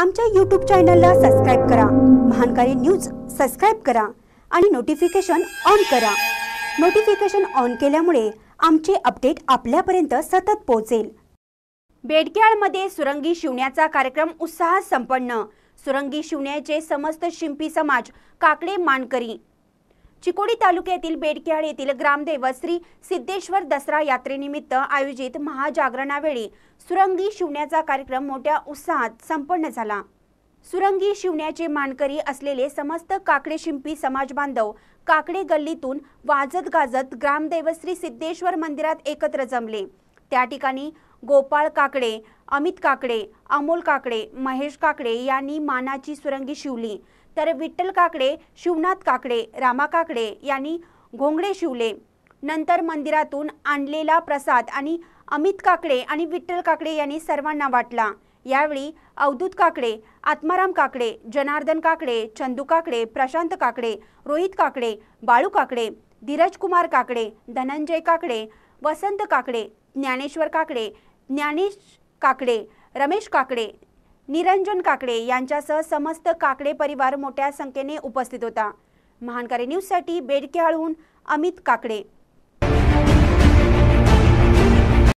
आमच्या यूट्यूब चॅनलला सबस्क्राईब करा महानकारी न्यूज सबस्क्राईब करा आणि नोटिफिकेशन ऑन करा नोटिफिकेशन ऑन केल्यामुळे आमचे अपडेट आपल्यापर्यंत सतत पोहोचेल बेडक्याळमध्ये सुरंगी शिवण्याचा कार्यक्रम उत्साहात संपन्न सुरंगी शिवण्याचे समस्त शिंपी समाज काकडे मानकरी चिकोडी तालुक्यातील बेडकिहाळ येथील ग्रामदेव श्री सिद्धेश्वर दसरा यात्रेनिमित्त आयोजित महाजागरणावेळी सुरंगी शिवण्याचा कार्यक्रम मोठ्या उत्साहात संपन्न झाला सुरंगी शिवण्याचे मानकरी असलेले समस्त काकडे शिंपी समाज बांधव काकडे गल्लीतून वाजत गाजत ग्रामदेव श्री सिद्धेश्वर मंदिरात एकत्र जमले त्या ठिकाणी गोपाळ काकडे अमित काकडे अमोल काकडे महेश काकडे यांनी मानाची सुरंगी शिवली तर विठ्ठल काकडे शिवनाथ काकडे रामा काकडे यांनी घोंगडे शिवले नंतर मंदिरातून आणलेला प्रसाद आणि अमित काकडे आणि विठ्ठल काकडे यांनी सर्वांना वाटला यावेळी अवधूत काकडे आत्माराम काकडे जनार्दन काकडे चंदू काकडे प्रशांत काकडे रोहित काकडे बाळू काकडे धीरजकुमार काकडे धनंजय काकडे वसंत काकडे ज्ञानेश्वर काकडे ज्ञानेश काकडे रमेश काकडे निरंजन काकडे यांच्यासह समस्त काकडे परिवार मोठ्या संख्येने उपस्थित होता महानकारी न्यूजसाठी बेडकेहाळहून अमित काकडे